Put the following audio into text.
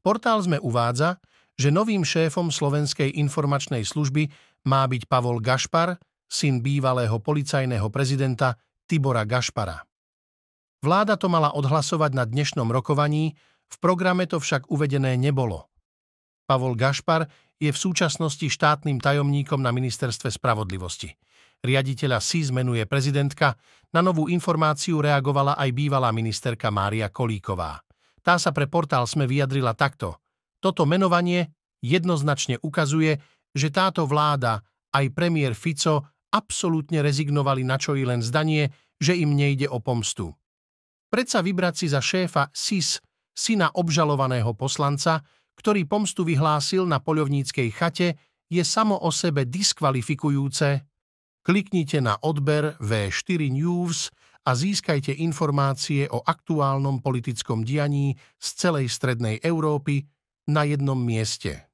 Portál sme uvádza, že novým šéfom Slovenskej informačnej služby má byť Pavol Gašpar, syn bývalého policajného prezidenta Tibora Gašpara. Vláda to mala odhlasovať na dnešnom rokovaní, v programe to však uvedené nebolo. Pavol Gašpar je v súčasnosti štátnym tajomníkom na ministerstve spravodlivosti. Riaditeľa si zmenuje prezidentka, na novú informáciu reagovala aj bývalá ministerka Mária Kolíková. Tá sa pre portál SME vyjadrila takto. Toto menovanie jednoznačne ukazuje, že táto vláda aj premiér Fico absolútne rezignovali na čo i len zdanie, že im nejde o pomstu. Predsa vybrať si za šéfa SIS, syna obžalovaného poslanca, ktorý pomstu vyhlásil na poľovníckej chate, je samo o sebe diskvalifikujúce. Kliknite na odber V4 News a získajte informácie o aktuálnom politickom dianí z celej Strednej Európy na jednom mieste.